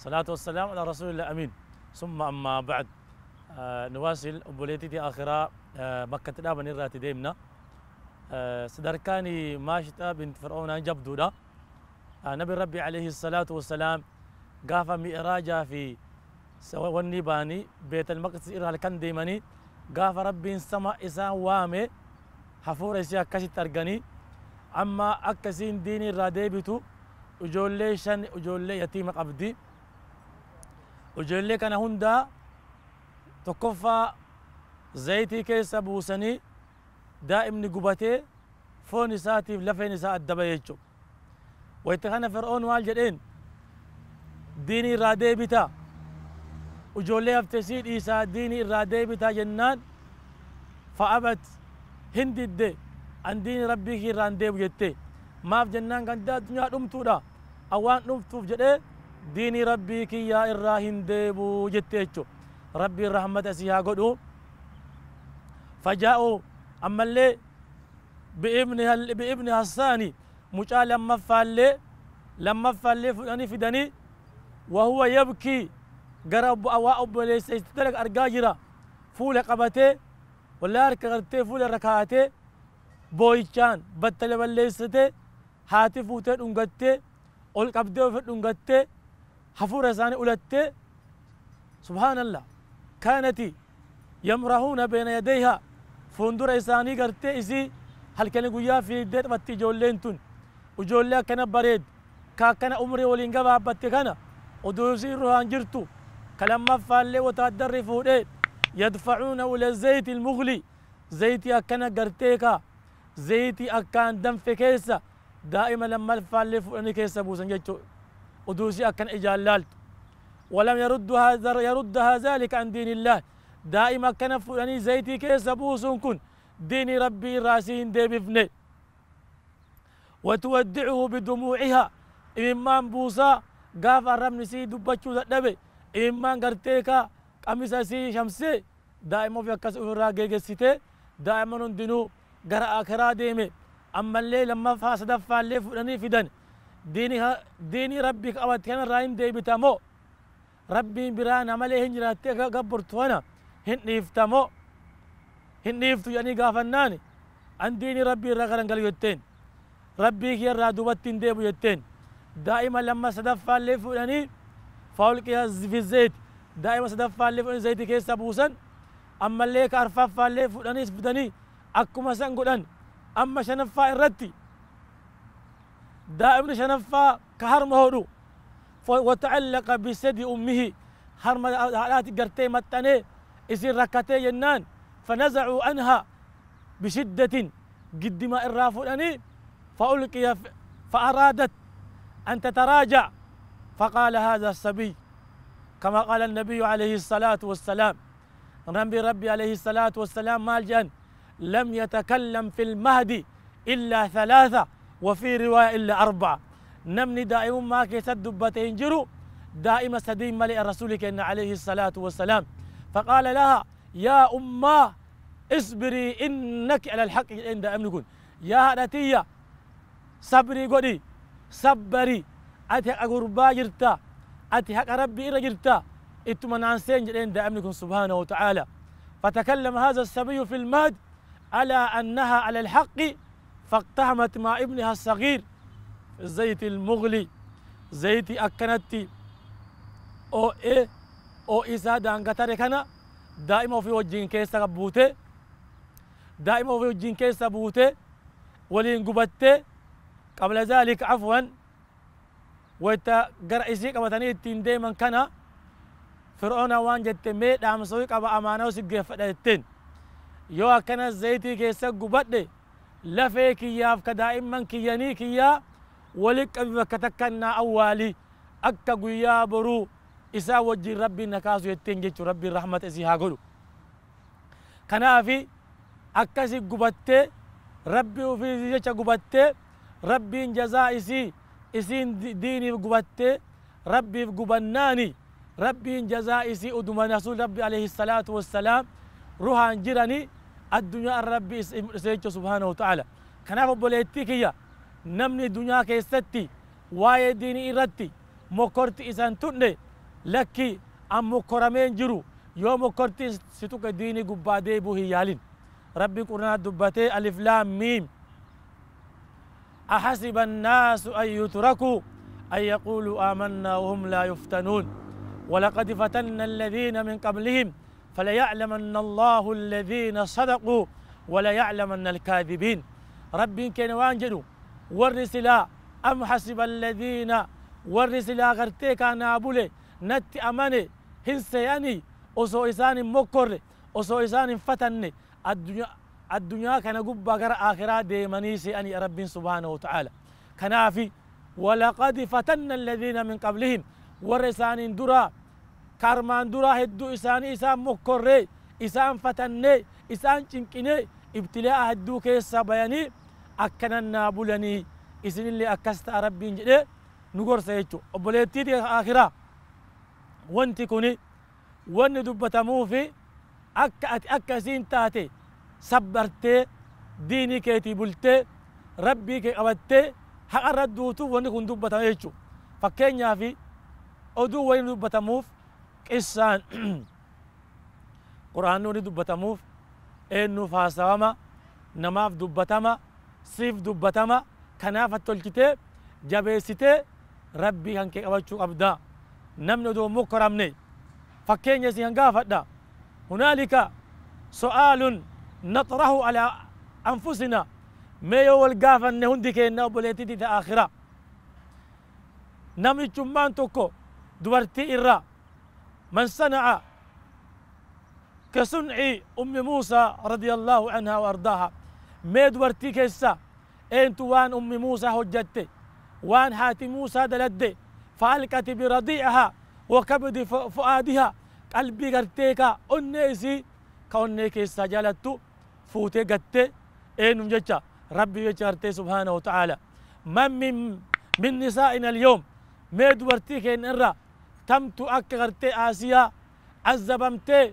صلاة والسلام على رسول الله أمين ثم أما بعد آه، نواصل أبوليتي دي آخرة آه، مكة تدابا الراتي ديمنا آه، سدركاني ماشتا بنت فرعون جبدو دا نبي ربي عليه الصلاة والسلام قافا مئراجا في سواني باني بيت المقدس إرها لكن ديماني قافا ربي سما إسان وامي حفور إسيا كشي ترقني أما أكسين ديني راديبتو أجولي شن أجولي يتيم قبدي وجل لك أنا تكفى زيتي كيس أبو سني دائم نقبته فوني ساتي لفيني ساعد دبيتشو ويتخانى فرعون والجرين ديني رادي بيتا وجولي افتسيد إيسا ديني رادي بيتا جنان فأبت هندي الدي عن ربي كي راندي ما في جنان كان دنيا أمتو دا أوان أمتو في diini rabbii kiyyaa irraa hin deebuu jette jechu rabbiin rahmata si haa godhu fajaa'u ammallee bi'ibni hassaani mucaa lammaffaallee lammaffaallee fudhanii fidanii wahuwa yabkii gara waa obboleessaysi dalag argaa jira fuula qabatee wallaa harka gartee fuula irra kaatee booyichaan battale balleessitee haati fuutee dhungattee ol qabdee ofi dhungattee حفور زاني أولدت سبحان الله كانت يمرهون بين يديها فندور إساني قرت إزي هل كان قويا في دير باتي جولين تون وجولة كان بريد كا كاكنا عمري ولينقبا باتي كان ودوزي روحان جرتو ما فالي وتقدر فوريد يدفعون ولا زيت المغلي زيتي أكنا قرتيكا زيتي أكان دم في كيسة دائما لما الفالي فوريد كيسة بوسن ودوزي أكن إجالال ولم يرد يردها يردها ذلك عن دين الله دائما كان فلاني يعني زيتي كيس بوسون كن دين ربي راسين دي بفني وتودعه بدموعها إمام بوسا قاف الرمن سي دبتشو ذنبي إمام قرتيكا قميسا سي شمسي دائما في أكس أفرا جيجسيتي دائما دينو قرأ أكرا ديمي أما الليل لما فاسد فالي فلاني في دني دينها ديني ربك أبد كان رايم دي بتمو ربي بران عمله هنجرات تيكا قبرت وانا هن يفتمو هن يفتو يعني قافناني عن ديني ربي رغران قال يتين ربي كي رادوبتين ديبو يتين دائما لما صدفا اللي فولاني يعني فولكيها في الزيت دائما صدفا اللي فولاني يعني زيتي كيسا بوسن أما اللي كارفافا اللي فولاني يعني سبداني أكما سنقلان أما شنفا إرتي دائم شنفا كهر مهرو وتعلق بسد أمه هر آلات قرتي متني إسير ركتي ينان فنزعوا عنها بشدة قد ما الرافلاني فألقي فأرادت أن تتراجع فقال هذا الصبي كما قال النبي عليه الصلاة والسلام ربي ربي عليه الصلاة والسلام مالجأ لم يتكلم في المهد إلا ثلاثة وفي رواية إلا أربعة نمني دائما ما كيسد دبتين جرو دائما سديم ملئ الرسول كان عليه الصلاة والسلام فقال لها يا أمه اصبري إنك على الحق عند أمنكم يا هاتية صبري قدي صبري أتي أقربا جرتا أتي حق ربي إرى جرتا إتما نانسين جرين دائمكم سبحانه وتعالى فتكلم هذا السبي في المهد على أنها على الحق فاقتحمت مع ابنها الصغير الزيت المغلي زيت أكنتي أو إيه أو إذا دان دانغتاري كان دائما في وجين كيسا بوتي دائما في وجين كيسا بوتي ولين قبتة قبل ذلك عفوا ويتا قرأيسي قبتني التين دائما كان فرعون وان جت مي دام سوي قبا أمانة وسجف يو كان زيتي كيسا قبتة لفي كياف كدائما كياني يا ولك أبي كتكنا أولي أكا يا برو إسا وجي ربي نكاسو يتنجي ربي رحمة إسيها قلو كنافي أكاسي قبتة ربي وفي زيجة قبتة ربي جزاء إسي إسين ديني قبتة ربي قبناني ربي جزاء إسي أدمان رسول ربي عليه الصلاة والسلام روحان جراني الدنيا الرب إسيتشو سبحانه وتعالى كناف بوليتيكيا نمني دنيا كيستي واي ديني إرتي مكرت إسان تنه لكي أم مكرمين جرو يوم مكرت ستوك ديني قباده بوهي يالين ربي قرنا دبته ألف لام ميم أحسب الناس أن يتركوا أن يقولوا آمنا وهم لا يفتنون ولقد فتنا الذين من قبلهم فليعلمن الله الذين صدقوا وليعلمن الكاذبين رب كان وانجدوا والرسلا أم حسب الذين والرسلا غرتيك أنا أبولي نت أماني هنسياني أسو إسان مكر أسو إسان فتن الدنيا الدنيا كان قبا غر آخرة ديماني أني رب سبحانه وتعالى كنافي ولقد فتن الذين من قبلهم ورسان درا karmaan duraa hedduu isaanii isaan mokkorree isaan fatannee isaan cinqinee ibtilaa hedduu keessaa bayanii akkanan naa bulanii isinillee akkas ta'a rabbiin jedhee nu gorsa jechuudha obboleettii akiraa wanti kuni wanni dubbatamuufi akka ati akka isiin taate sabbartee diinii keetii bultee rabbii kee qabattee haqa irra duutuuf wanni kun dubbatama jechuudha fakkeenyaaf oduu wayni dubbatamuuf qissaan quraannuuni dubbatamuuf eennuuf haasawama namaaf dubbatama siif dubbatama kanaaf at tolchitee jabeessitee rabbii kan kee qabachuu qabda namni odoo mokkoramne fakkeenya isin kan gaafadha hunaalika so'aalun naxrahu alaa anfusina mee yoo wal gaafanne hundi keenna obboleettii ta'aa akira namichummaan tokko dubartii irraa من صنع كصنع أم موسى رضي الله عنها وأرضاها ميد ورتي كيسا أنت وان أم موسى هجت وان هاتي موسى دلدي فالكت برضيعها وكبد فؤادها قلبي قرتيكا أنيسي كوني كيسا جالتو فوتي قتي أين جتشا ربي يجارتي سبحانه وتعالى من من من نسائنا اليوم ميد ورتي كين tamtu akka gartee aasiyaa azzabamtee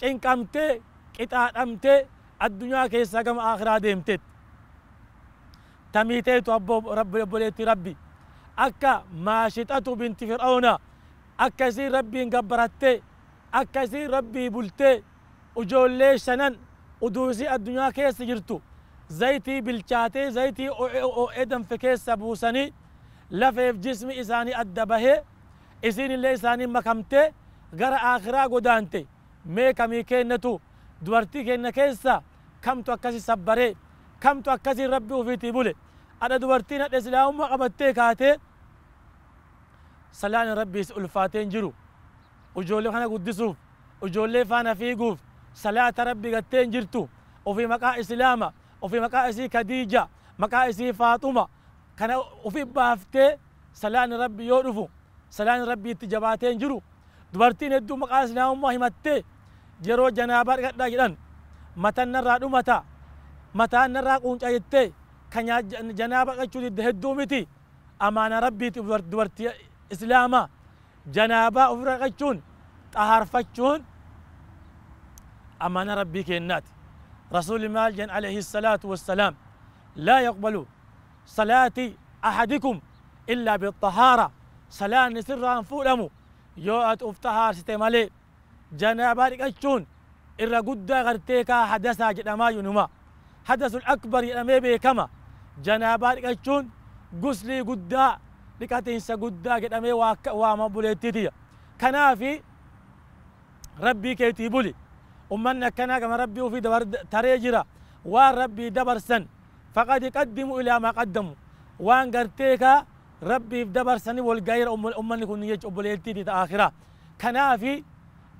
cinqamtee qixaadhamtee addunyaa keessaa gama akiraa deemteetti tamiiteetu rabbi obboleetti rabbi akka maashixatu binti fir'auna akka isin rabbiin gabbarattee akka isin rabbii bultee ujoollee shanan uduusii addunyaa keessa jirtu zayitii bilchaatee zayitii o'e danfe keessa buusanii lafeef jismi isaanii adda bahee isinillee isaaniin makamtee gara akiraa godaante mee kamii kennatu dubartii kenna keessa kamtu akkasi sabbaree kamtu akkasiin rabbi ufiitii bule hadha dubartiin hadha islaamummaa qabattee kaatee salaani rabbiis ulfaateen jiru ijoollee kana guddisuuf ijoollee faana fiiguuf salaata rabbi gatteen jirtu ofii maqaa islaama ofii maqaa isii kadiija maqaa isii faaxuma kana ufi baaftee salaani rabbi yoo dhufu salaan rabbii itti jabaateen jiru dubartiin hedduu maqaa islaamumaa himattee yeroo janaabaa dhaqadhaa jedhan matan narraa dhumata mataan narraa quuncaa jettee kan janaaba dhaqachuu didde hedduu miti amaana rabbiiti dubartii islaamaa janaabaa ofirra dhaqachuun xaharfachuun amaana rabbii kennaati رسول مال جن عليه الصلاة والسلام لا يقبل صلاة أحدكم إلا بالطهارة salaan isirraan fuudhamu yoo at ufta haarsite malee janaabaa dhiqachuun irra guddaa gartee kaa hadasaa jedhamaa yunuma hadasul akbar jedhamee beekama janaabaa dhiqachuun guslii guddaa dhiqatiinsa guddaa jedhamee waama buleettitiya kanaafi rabbii keetii buli ummanni akkanaa gama rabbii ufii taree jira waan rabbii dabarsan faqad qaddimu ilaa maa qaddamu waan gartee kaa ربي دبر دبرسني والغير أم أمني كن يج أبليتي دي آخرة في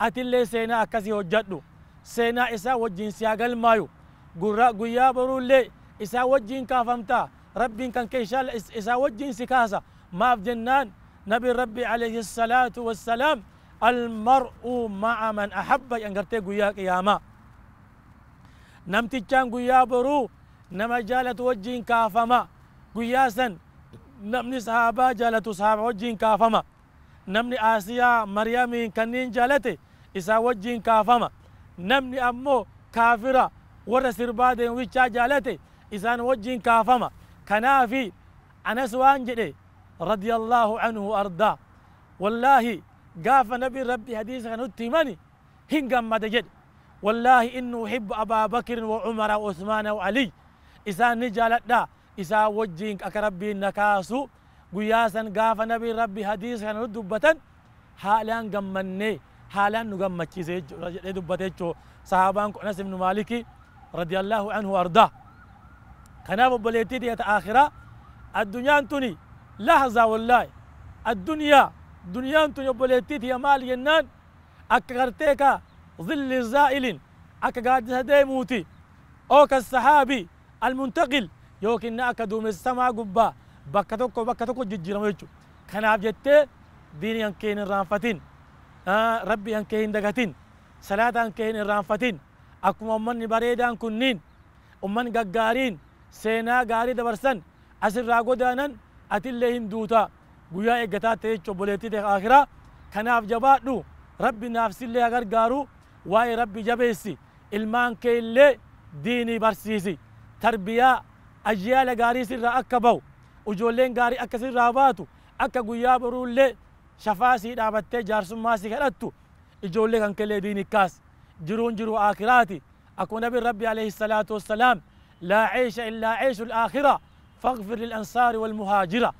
أتلي سينا أكسي وجدو سينا إسا وجين سياغل مايو قرى قيا برو لي إسا وجين كافمتا ربي كان كيشال إسا وجين سكازا ما في جنان نبي ربي عليه الصلاة والسلام المرء مع من أحب ان ينقرتي قيا قياما نمتي كان قيا برو نما جالت وجين كافما قياسا namni sahaabaa jaalatu sahaaba wajjin kaafama namni aasiyaa maryamiin kanniin jaalate isaa wajjin kaafama namni ammoo kaafira warra sirbaa deemwichaa jaalate isaan wajjin kaafama kanaafi anas waan jedhe رضي الله عنه أرضاه والله قاف نبي ربي حديث غنوتي ماني هنقم مدجد والله إنه أحب أبا بكر وعمر وعثمان وعلي إسان نجالت دا إسا وجين أكربي نكاسو قياسا قاف نبي ربي حديث كان دبتا حالا قمني حالا نقمتشي سيجو دبتشو صحابان أنس بن مالك رضي الله عنه وأرضاه كان أبو بليتي دي آخرة الدنيا أنتني لحظة والله الدنيا دنيا أنتني أبو بليتي يا مال ينان أكرتيك ظل زائل أكقاد هديموتي أوك السحابي المنتقل yookiin akka duumessamaa gubbaa bakka tokko bakka tokko jijjiiramu jechuudha. Kanaaf jettee diini hankeen hin raanfatin, rabbi hankee hin dagatin, salaata hankee hin raanfatin, akkuma ummanni bareedaan kunniin, umman gaggaariin seenaa gaarii dabarsan asirraa godaanan atillee hin duutaa guyyaa eeggataa ta'e jechuudha obboleettii ta'e akiraa kanaaf jabaadhu rabbi naafsillee gargaaru waa'ee rabbi jabeessi ilmaan kee illee diinii barsiisi tarbiyaa ajjiyaala gaarii sirraa akka ba'u ijoolleen gaarii akka sirraa baatu akka guyyaa baruullee shafaa sii dhaabattee jaarsummaa si kadhattu ijoollee kan kelee diini kaas jiruun jiru aakiraati akkuma nabiin rabbi alayhi salaatu wassalaam laa ciisha illaa ciishu laakhira faqfir lilansaari walmuhaajira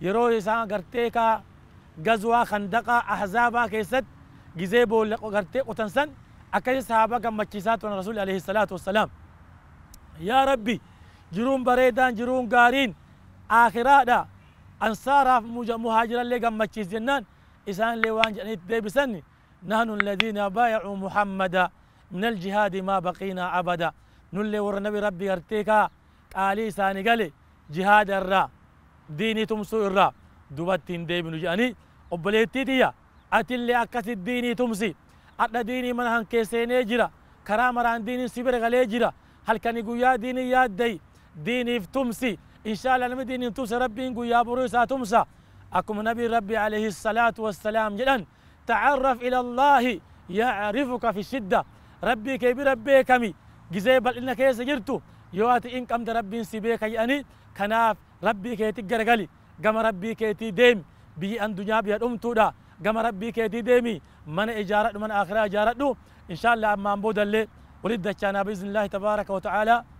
yeroo isaan agartee kaa gazwaa kandaqaa ahzaabaa keessatti gizee boolla agartee qotansan akkasi sahaaba gammachiisaa turan rasuuli alayhi salaatu wassalaam yaa rabbi بريدان قارين آخرة دا أنصار gaariin aakiraadha ansaaraaf muhaajirallee gammachiis jennaan isaanillee waan jedhaniitti deebisanni نحن الذين بايعوا محمدا من الجهاد ما بقينا أبدا نل ور نبي ربي ارتيكا قالي ساني قالي جهاد الرا ديني تمسو الرا دوبتين ديبن جاني وبليتي ديا اللي أكس الديني تمسي أتلا ديني من هنكي سيني جرا كرامران ديني سبر غلي جرا هل كان يقول يا ديني يا دي ديني في تمسي إن شاء الله لما ديني تمسي ربي نقول يا بروسا تمسى أكم نبي ربي عليه الصلاة والسلام جدا تعرف إلى الله يعرفك في الشدة ربي كي بربي كمي جزيب بل إنك سجرتو يواتي إن كمد ربي سبيك يعني كناف ربي كي تقرقلي قم ربي كي تديم بي أن دنيا بي أمتو دا قم ربي كي تديمي من اجارت من آخرة إجارة إن شاء الله أما بودا اللي ولد بإذن الله تبارك وتعالى